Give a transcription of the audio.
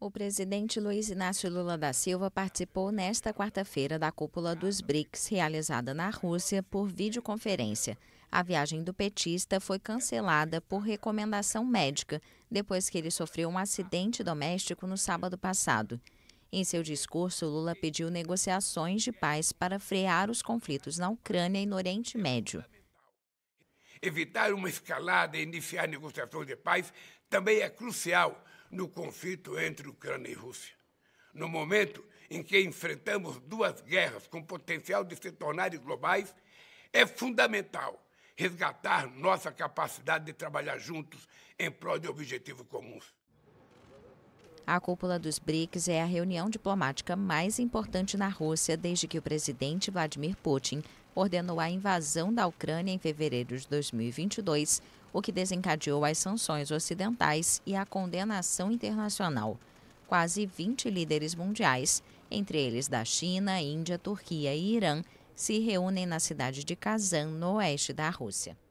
O presidente Luiz Inácio Lula da Silva participou nesta quarta-feira da cúpula dos BRICS, realizada na Rússia por videoconferência. A viagem do petista foi cancelada por recomendação médica, depois que ele sofreu um acidente doméstico no sábado passado. Em seu discurso, Lula pediu negociações de paz para frear os conflitos na Ucrânia e no Oriente Médio. Evitar uma escalada e iniciar negociações de paz também é crucial no conflito entre Ucrânia e Rússia. No momento em que enfrentamos duas guerras com potencial de se tornarem globais, é fundamental resgatar nossa capacidade de trabalhar juntos em prol de objetivos comuns. A cúpula dos BRICS é a reunião diplomática mais importante na Rússia desde que o presidente Vladimir Putin ordenou a invasão da Ucrânia em fevereiro de 2022, o que desencadeou as sanções ocidentais e a condenação internacional. Quase 20 líderes mundiais, entre eles da China, Índia, Turquia e Irã, se reúnem na cidade de Kazan, no oeste da Rússia.